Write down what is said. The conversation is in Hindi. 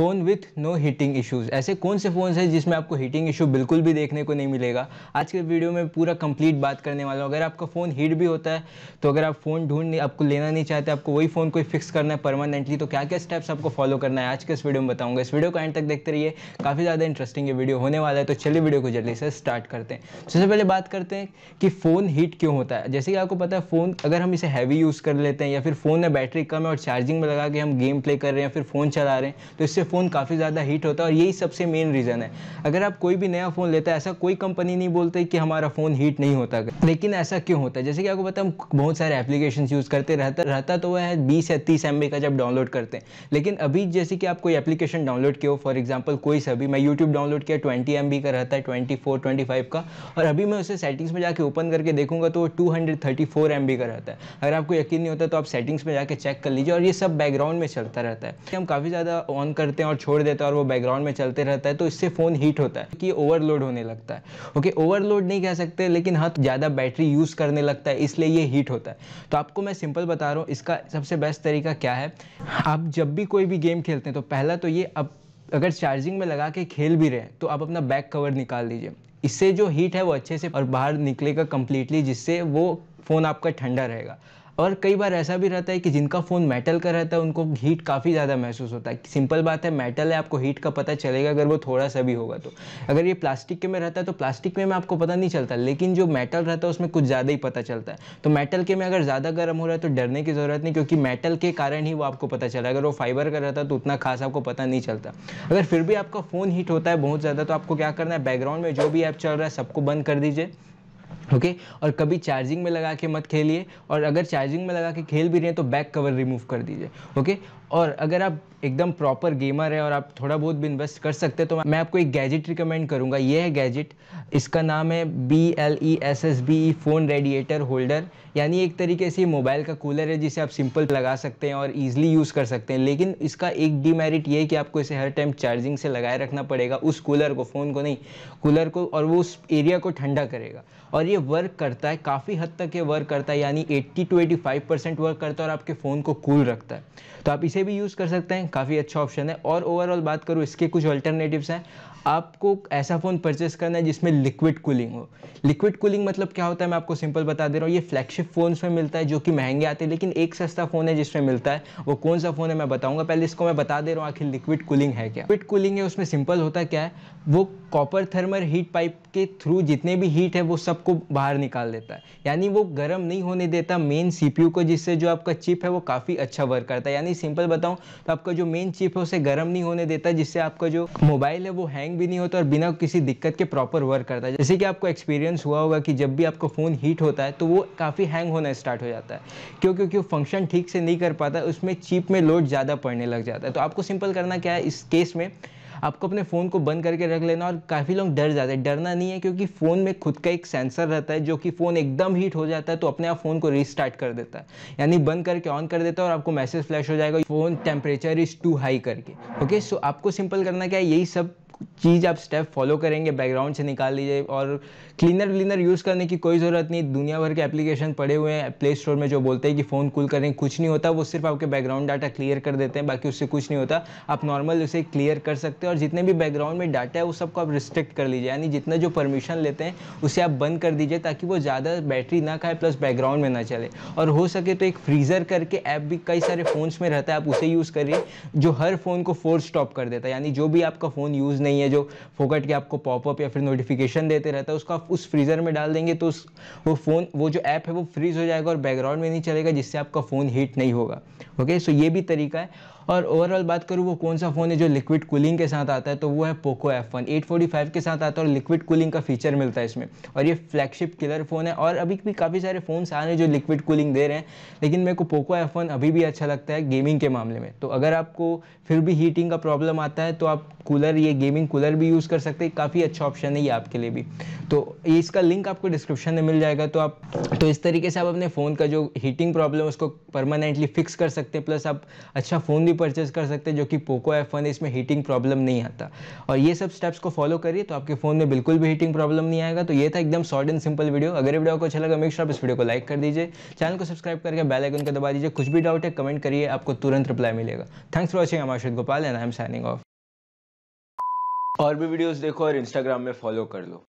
Phone with no heating issues ऐसे कौन से फ़ोन हैं जिसमें आपको हीटिंग इशू बिल्कुल भी देखने को नहीं मिलेगा आज के वीडियो में पूरा कंप्लीट बात करने वाला हूँ अगर आपका फ़ोन हीट भी होता है तो अगर आप फ़ोन ढूंढ आपको लेना नहीं चाहते आपको वही फ़ोन कोई फिक्स करना है परमानेंटली तो क्या क्या स्टेप्स आपको फॉलो करना है आज के इस वीडियो में बताऊँगा इस वीडियो को एंड तक देखते रहिए काफ़ी ज़्यादा इंटरेस्टिंग ये वीडियो होने वाला है तो चलिए वीडियो को जल्दी से स्टार्ट करते हैं सबसे पहले बात करते हैं कि फ़ोन हीट क्यों होता है जैसे कि आपको पता है फ़ोन अगर हम इसे हैवी यूज़ कर लेते हैं या फिर फ़ोन में बैटरी कम है और चार्जिंग में लगा के हम गेम प्ले कर रहे हैं या फिर फ़ोन चला रहे हैं तो इससे फ़ोन काफ़ी ज़्यादा हीट होता है और यही सबसे मेन रीज़न है अगर आप कोई भी नया फ़ोन लेते हैं ऐसा कोई कंपनी नहीं बोलते कि हमारा फ़ोन हीट नहीं होता लेकिन ऐसा क्यों होता है जैसे कि आपको पता हम बहुत सारे एप्लीकेशन यूज़ करते रहता रहता तो वह है बीस या तीस एम का जब डाउनलोड करते हैं लेकिन अभी जैसे कि आप कोई एप्लीकेशन डाउनलोड किया हो फॉर एग्जाम्पल कोई सा भी मैं यूट्यूब डाउनलोड किया ट्वेंटी एम का रहता है ट्वेंटी फोर का और अभी मैं उसे सेटिंग्स में जाकर ओपन करके देखूंगा तो वो टू हंड्रेड का रहता है अगर आपको यकीन नहीं होता तो आप सेटिंग्स में जाकर चेक कर लीजिए और ये सब बैकग्राउंड में चलता रहता है हम काफ़ी ज़्यादा ऑन करते देते हैं और छोड़ देते हैं और वो बैकग्राउंड में चलते रहता है तो इससे फ़ोन हीट होता है कि ओवरलोड होने लगता है ओके ओवरलोड नहीं कह सकते लेकिन हाँ ज़्यादा बैटरी यूज़ करने लगता है इसलिए ये हीट होता है तो आपको मैं सिंपल बता रहा हूँ इसका सबसे बेस्ट तरीका क्या है आप जब भी कोई भी गेम खेलते हैं तो पहला तो ये अब अगर चार्जिंग में लगा के खेल भी रहे तो आप अपना बैक कवर निकाल दीजिए इससे जो हीट है वो अच्छे से और बाहर निकलेगा कम्प्लीटली जिससे वो फ़ोन आपका ठंडा रहेगा और कई बार ऐसा भी रहता है कि जिनका फ़ोन मेटल का रहता है उनको हीट काफ़ी ज़्यादा महसूस होता है सिंपल बात है मेटल है आपको हीट का पता चलेगा अगर वो थोड़ा सा भी होगा तो अगर ये प्लास्टिक के में रहता है तो प्लास्टिक में, में आपको पता नहीं चलता लेकिन जो मेटल रहता है उसमें कुछ ज़्यादा ही पता चलता है तो मेटल के में अगर ज़्यादा गर्म हो रहा है तो डरने की ज़रूरत नहीं क्योंकि मेटल के कारण ही वो आपको पता चला अगर वो फाइबर का रहता तो उतना खास आपको पता नहीं चलता अगर फिर भी आपका फ़ोन हीट होता है बहुत ज़्यादा तो आपको क्या करना है बैकग्राउंड में जो भी ऐप चल रहा है सबको बंद कर दीजिए ओके okay? और कभी चार्जिंग में लगा के मत खेलिए और अगर चार्जिंग में लगा के खेल भी रहे हैं तो बैक कवर रिमूव कर दीजिए ओके okay? और अगर आप एकदम प्रॉपर गेमर है और आप थोड़ा बहुत भी इन्वेस्ट कर सकते हैं तो मैं आपको एक गैजेट रिकमेंड करूँगा ये है गैजेट इसका नाम है B L E S S B E phone radiator holder यानी एक तरीके से मोबाइल का कूलर है जिसे आप सिंपल लगा सकते हैं और ईजिली यूज़ कर सकते हैं लेकिन इसका एक डिमेरिट ये है कि आपको इसे हर टाइम चार्जिंग से लगाए रखना पड़ेगा उस कूलर को फ़ोन को नहीं कूलर को और वो उस एरिया को ठंडा करेगा और ये वर्क करता है काफ़ी हद तक ये वर्क करता है यानी eighty two eighty five percent work करता है और आपके फ़ोन को कूल रखता है तो आप इसे भी यूज़ कर सकते हैं काफ़ी अच्छा ऑप्शन है और ओवरऑल बात करूँ इसके कुछ अल्टरनेटिव्स हैं आपको ऐसा फ़ोन परचेस करना है जिसमें लिक्विड कूलिंग हो लिक्विड कूलिंग मतलब क्या होता है मैं आपको सिंपल बता दे रहा हूँ ये फ्लैगशिप फ़ोन्स में मिलता है जो कि महंगे आते हैं लेकिन एक सस्ता फ़ोन है जिसमें मिलता है वो कौन सा फ़ोन है मैं बताऊँगा पहले इसको मैं बता दे रहा हूँ आखिर लिक्विड कूलिंग है क्या लिक्विड कूलिंग है उसमें सिंपल होता क्या है वो कॉपर थर्मल हीट पाइप के थ्रू जितने भी हीट है वो सबको बाहर निकाल देता है यानी वो गर्म नहीं होने देता मेन सीपीयू को जिससे जो आपका चिप है वो काफ़ी अच्छा वर्क करता है यानी सिंपल बताऊँ तो आपका जो मेन चिप है उसे गर्म नहीं होने देता जिससे आपका जो मोबाइल है वो हैंग हैंग भी नहीं होता और बिना किसी दिक्कत के प्रॉपर वर्क करता है जैसे कि आपको एक्सपीरियंस हुआ होगा कि जब भी आपका फ़ोन हीट होता है तो वो काफ़ी हैंग होना स्टार्ट हो जाता है क्यों क्योंकि वो फंक्शन ठीक से नहीं कर पाता उसमें चीप में लोड ज़्यादा पड़ने लग जाता है तो आपको सिंपल करना क्या है इस केस में आपको अपने फ़ोन को बंद करके रख लेना और काफ़ी लोग डर जाते हैं डरना नहीं है क्योंकि फ़ोन में खुद का एक सेंसर रहता है जो कि फ़ोन एकदम हीट हो जाता है तो अपने आप फ़ोन को रीस्टार्ट कर देता है यानी बंद करके ऑन कर देता है और आपको मैसेज फ्लैश हो जाएगा phone temperature is too high करके ओके सो आपको सिंपल करना क्या है यही सब चीज़ आप स्टेप फॉलो करेंगे बैकग्राउंड से निकाल लीजिए और क्लीनर व्लीनर यूज़ करने की कोई ज़रूरत नहीं दुनिया भर के एप्लीकेशन पड़े हुए हैं प्ले स्टोर में जो बोलते हैं कि फ़ोन कूल करें कुछ नहीं होता वो सिर्फ आपके बैकग्राउंड डाटा क्लियर कर देते हैं बाकी उससे कुछ नहीं होता आप नॉर्मल उसे क्लियर कर सकते हैं और जितने भी बैकग्राउंड में डाटा है वो सबको आप रिस्ट्रिक्ट कर लीजिए यानी जितना जो परमिशन लेते हैं उसे आप बंद कर दीजिए ताकि वो ज़्यादा बैटरी ना खाए प्लस बैकग्राउंड में ना चले और हो सके तो एक फ्रीज़र करके ऐप भी कई सारे फ़ोन्स में रहता है आप उसे यूज़ करिए जो हर फ़ोन को फोर्स स्टॉप कर देता है यानी जो भी आपका फ़ोन यूज़ नहीं है जो फोकट के आपको पॉपअप या फिर नोटिफिकेशन देते रहता है उसको आप उस फ्रीज़र में डाल देंगे तो उस वो फ़ोन वो जो ऐप है वो फ्रीज़ हो जाएगा और बैकग्राउंड में नहीं चलेगा जिससे आपका फ़ोन हीट नहीं होगा ओके सो ये भी तरीका है और ओवरऑल बात करूँ वो कौन सा फ़ोन है जो लिक्विड कूलिंग के साथ आता है तो वो है पोको एफ वन के साथ आता है और लिक्विड कूलिंग का फीचर मिलता है इसमें और ये फ्लैगशिप किलर फ़ोन है और अभी भी काफ़ी सारे फ़ोन आ रहे हैं जो लिक्विड कूलिंग दे रहे हैं लेकिन मेरे को पोको एफ अभी भी अच्छा लगता है गेमिंग के मामले में तो अगर आपको फिर भी हीटिंग का प्रॉब्लम आता है तो आप कूलर ये गेमिंग कूलर भी यूज़ कर सकते हैं काफ़ी अच्छा ऑप्शन है ये आपके लिए भी तो इसका लिंक आपको डिस्क्रिप्शन में मिल जाएगा तो आप तो इस तरीके से आप अपने फ़ोन का जो हीटिंग प्रॉब्लम है उसको परमानेंटली फिक्स कर सकते हैं प्लस आप अच्छा फ़ोन भी परचेज कर सकते हैं जो कि पोको एफ है इसमें हीटिंग प्रॉब्लम नहीं आता और ये सब स्टेप्स को फॉलो करिए तो आपके फ़ोन में बिल्कुल भी हीटिंग प्रॉब्लम नहीं आएगा तो ये था एकदम शॉर्ट एंड सिंपल वीडियो अगर वीडियो को अच्छा लगा मेक श्योर आप इस वीडियो को लाइक कर दीजिए चैनल को सब्सक्राइब करके बेल आइकन को दबा दीजिए कुछ भी डाउट है कमेंट करिए आपको तुरंत रिप्लाई मिलेगा थैंक्स फॉर वॉचिंग अमाशुद Gopal and I am signing off और भी वीडियोस देखो और इंस्टाग्राम में फॉलो कर लो